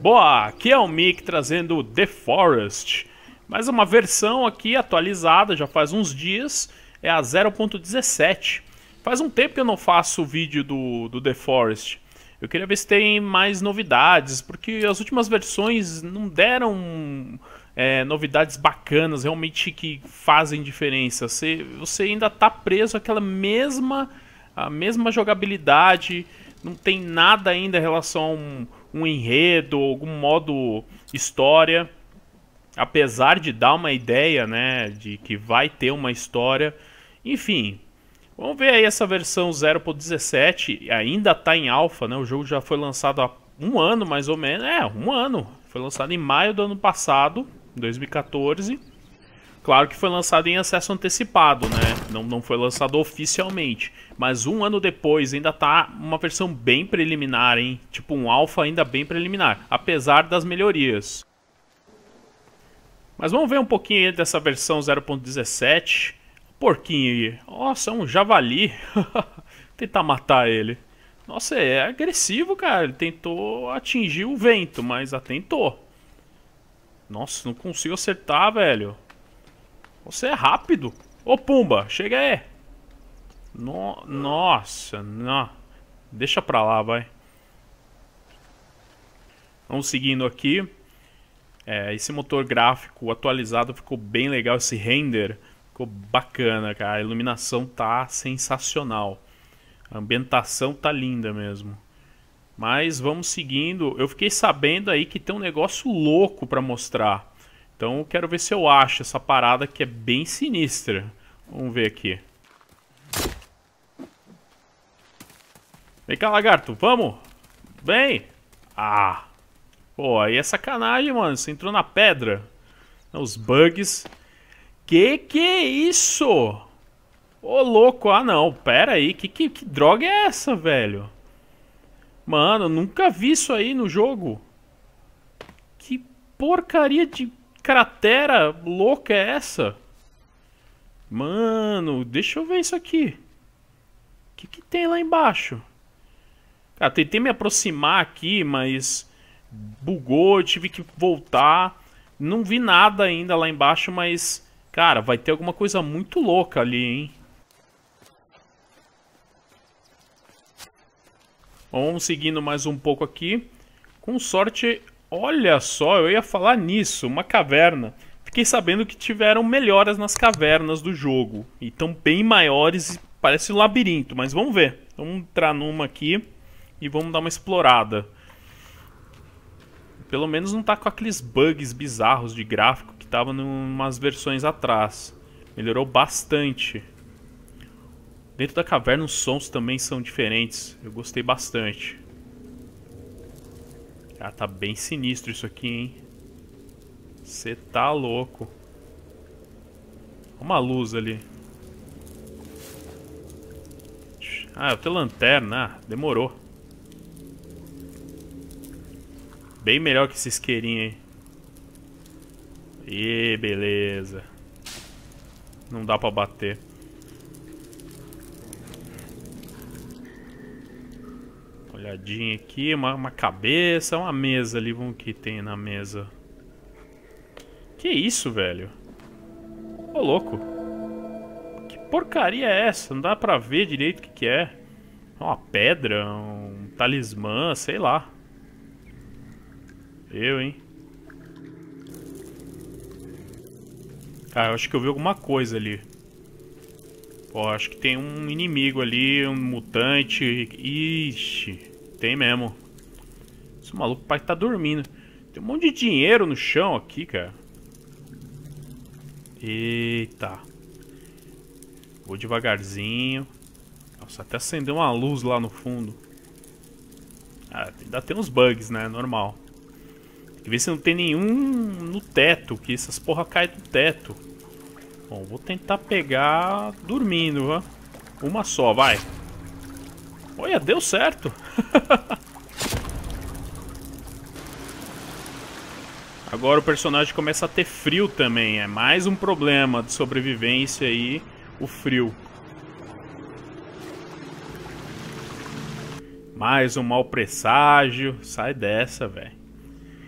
Boa, aqui é o Mick trazendo The Forest, mais uma versão aqui atualizada, já faz uns dias, é a 0.17. Faz um tempo que eu não faço vídeo do, do The Forest, eu queria ver se tem mais novidades, porque as últimas versões não deram é, novidades bacanas, realmente que fazem diferença. Você, você ainda está preso àquela mesma, a mesma jogabilidade, não tem nada ainda em relação a um um enredo, algum modo história. Apesar de dar uma ideia, né, de que vai ter uma história. Enfim, vamos ver aí essa versão 0.17, ainda está em alfa, né? O jogo já foi lançado há um ano mais ou menos, é, um ano. Foi lançado em maio do ano passado, 2014. Claro que foi lançado em acesso antecipado, né? Não, não foi lançado oficialmente. Mas um ano depois ainda tá uma versão bem preliminar, hein? Tipo um alfa ainda bem preliminar, apesar das melhorias. Mas vamos ver um pouquinho dessa versão 0.17. Porquinho aí. Nossa, é um javali. Tentar matar ele. Nossa, é agressivo, cara. Ele tentou atingir o vento, mas atentou. Nossa, não consigo acertar, velho. Você é rápido. Ô, Pumba, chega aí. No nossa, não. Deixa pra lá, vai. Vamos seguindo aqui. É, esse motor gráfico atualizado ficou bem legal. Esse render ficou bacana, cara. A iluminação tá sensacional. A ambientação tá linda mesmo. Mas vamos seguindo. Eu fiquei sabendo aí que tem um negócio louco para mostrar. Então quero ver se eu acho essa parada que é bem sinistra. Vamos ver aqui. Vem cá, lagarto, vamos! Vem! Ah! Pô, aí é sacanagem, mano. Você entrou na pedra. Os bugs. Que que é isso? Ô, louco. Ah, não. Pera aí. Que, que, que droga é essa, velho? Mano, nunca vi isso aí no jogo. Que porcaria de cratera louca é essa? Mano, deixa eu ver isso aqui. O que, que tem lá embaixo? Cara, tentei me aproximar aqui, mas bugou, tive que voltar. Não vi nada ainda lá embaixo, mas... Cara, vai ter alguma coisa muito louca ali, hein? vamos seguindo mais um pouco aqui. Com sorte, Olha só, eu ia falar nisso, uma caverna. Fiquei sabendo que tiveram melhoras nas cavernas do jogo. E estão bem maiores e parece um labirinto, mas vamos ver. Vamos entrar numa aqui e vamos dar uma explorada. Pelo menos não tá com aqueles bugs bizarros de gráfico que tava em umas versões atrás. Melhorou bastante. Dentro da caverna os sons também são diferentes. Eu gostei bastante. Ah, tá bem sinistro isso aqui, hein? Você tá louco. Uma luz ali. Ah, eu é tenho lanterna. Ah, demorou. Bem melhor que esse isqueirinho aí. E beleza. Não dá pra bater. olhadinha aqui, uma, uma cabeça, uma mesa ali, vamos o que tem na mesa. Que isso, velho? Ô, louco. Que porcaria é essa? Não dá pra ver direito o que, que é. é. Uma pedra, um talismã, sei lá. Eu, hein? Ah, eu acho que eu vi alguma coisa ali. Pô, acho que tem um inimigo ali, um mutante. Ixi. Tem mesmo. Esse maluco pai tá dormindo. Tem um monte de dinheiro no chão aqui, cara. Eita. Vou devagarzinho. Nossa, até acendeu uma luz lá no fundo. Ah, ainda tem uns bugs, né? Normal. Tem que ver se não tem nenhum no teto, que essas porra caem do teto. Bom, vou tentar pegar dormindo, ó. Uma só, vai. Olha, deu certo. Agora o personagem começa a ter frio também. É mais um problema de sobrevivência aí, o frio. Mais um mau presságio. Sai dessa, velho.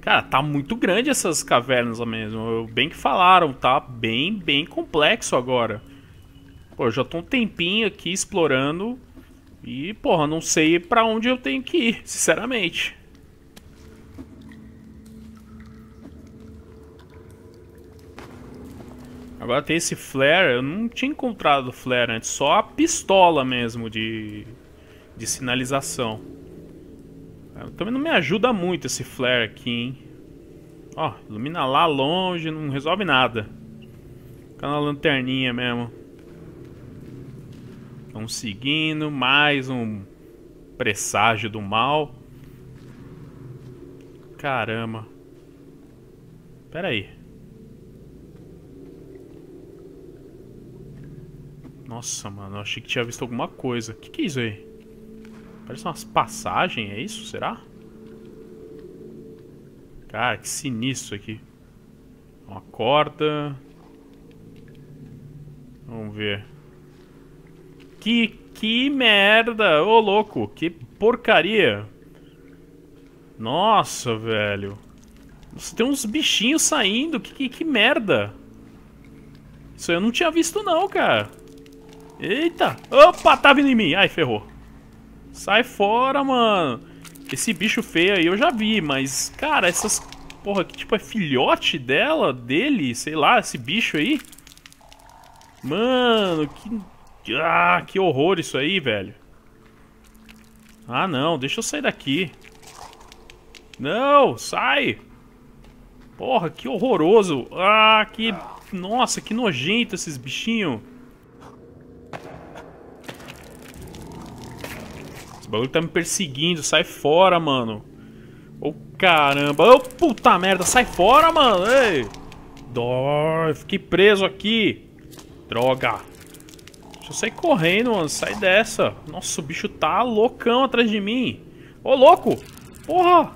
Cara, tá muito grande essas cavernas mesmo. Bem que falaram, tá bem, bem complexo agora. Pô, já tô um tempinho aqui explorando e, porra, não sei pra onde eu tenho que ir, sinceramente. Agora tem esse flare, eu não tinha encontrado flare antes, só a pistola mesmo de, de sinalização. É, também não me ajuda muito esse flare aqui, hein. Ó, ilumina lá longe, não resolve nada. Fica na lanterninha mesmo. Vamos seguindo, mais um presságio do mal. Caramba. Pera aí. Nossa, mano, achei que tinha visto alguma coisa. O que, que é isso aí? Parece umas passagens, é isso? Será? Cara, que sinistro aqui. Uma corda. Vamos ver. Que, que merda! Ô, louco! Que porcaria! Nossa, velho! Você tem uns bichinhos saindo! Que, que, que merda! Isso eu não tinha visto não, cara! Eita! Opa, tá vindo em mim! Ai, ferrou! Sai fora, mano! Esse bicho feio aí eu já vi, mas, cara, essas... Porra, que tipo é filhote dela, dele, sei lá, esse bicho aí? Mano, que ah, que horror isso aí, velho. Ah, não. Deixa eu sair daqui. Não, sai. Porra, que horroroso. Ah, que... Nossa, que nojento esses bichinhos. Esse bagulho tá me perseguindo. Sai fora, mano. Ô, oh, caramba. Ô, oh, puta merda. Sai fora, mano. Ei. Dó, fiquei preso aqui. Droga. Deixa eu sair correndo, mano. Sai dessa. Nossa, o bicho tá loucão atrás de mim. Ô, louco! Porra!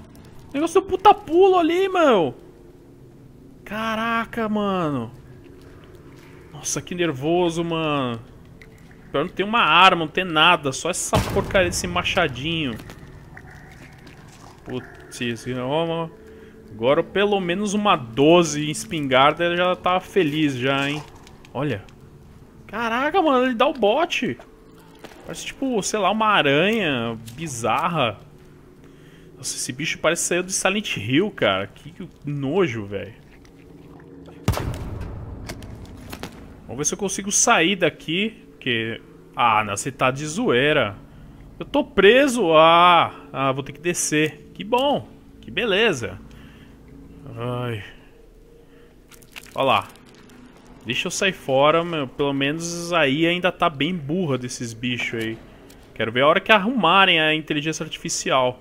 Negócio do puta pulo ali, meu! Caraca, mano. Nossa, que nervoso, mano. Pior não tem uma arma, não tem nada. Só essa porcaria desse machadinho. Putz, é agora pelo menos uma 12 em espingarda já tá feliz já, hein. Olha. Caraca, mano, ele dá o bote. Parece tipo, sei lá, uma aranha bizarra. Nossa, esse bicho parece saiu do Silent Hill, cara. Que nojo, velho. Vamos ver se eu consigo sair daqui. Porque... Ah, não, você tá de zoeira. Eu tô preso. Ah, ah, vou ter que descer. Que bom. Que beleza. Ai. Olha lá. Deixa eu sair fora, meu. Pelo menos aí ainda tá bem burra desses bichos aí. Quero ver a hora que arrumarem a inteligência artificial.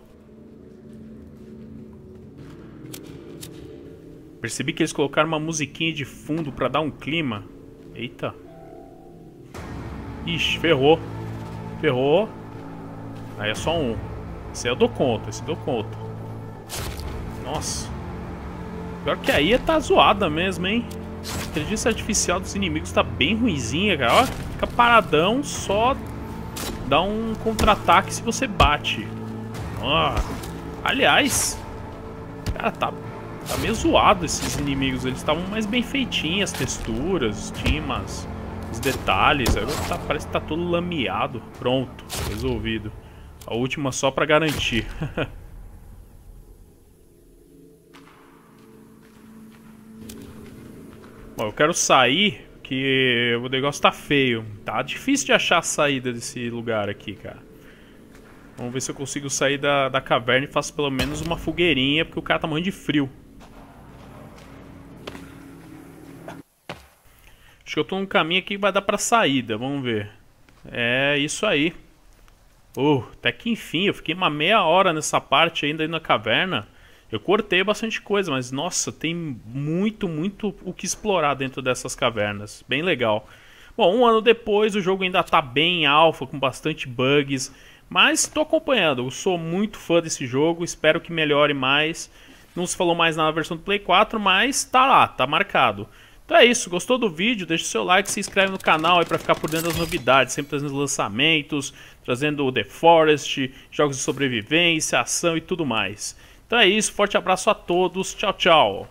Percebi que eles colocaram uma musiquinha de fundo pra dar um clima. Eita. Ixi, ferrou. Ferrou. Aí é só um. Esse eu dou conta, esse eu dou conta. Nossa. Pior que aí tá zoada mesmo, hein? inteligência artificial dos inimigos tá bem ruizinha, cara. Ó, fica paradão, só dá um contra-ataque se você bate. Ó. Aliás, cara, tá, tá meio zoado esses inimigos. Eles estavam mais bem feitinhos, as texturas, timas, os detalhes. Agora tá, parece que tá todo lameado. Pronto, resolvido. A última só pra garantir. eu quero sair, que o negócio tá feio. Tá difícil de achar a saída desse lugar aqui, cara. Vamos ver se eu consigo sair da, da caverna e faço pelo menos uma fogueirinha, porque o cara tá morrendo de frio. Acho que eu tô num caminho aqui que vai dar pra saída, vamos ver. É isso aí. Oh, até que enfim, eu fiquei uma meia hora nessa parte ainda aí na caverna. Eu cortei bastante coisa, mas nossa, tem muito, muito o que explorar dentro dessas cavernas. Bem legal. Bom, um ano depois o jogo ainda está bem alfa, com bastante bugs, mas estou acompanhando. Eu sou muito fã desse jogo, espero que melhore mais. Não se falou mais na versão do Play 4, mas tá lá, tá marcado. Então é isso, gostou do vídeo? Deixa o seu like, se inscreve no canal aí para ficar por dentro das novidades, sempre trazendo lançamentos, trazendo The Forest, jogos de sobrevivência, ação e tudo mais. Então é isso, forte abraço a todos, tchau, tchau.